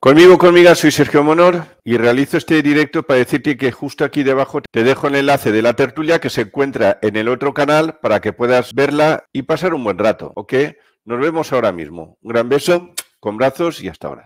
Conmigo, conmigo, soy Sergio Monor y realizo este directo para decirte que justo aquí debajo te dejo el enlace de la tertulia que se encuentra en el otro canal para que puedas verla y pasar un buen rato, ¿ok? Nos vemos ahora mismo. Un gran beso, con brazos y hasta ahora.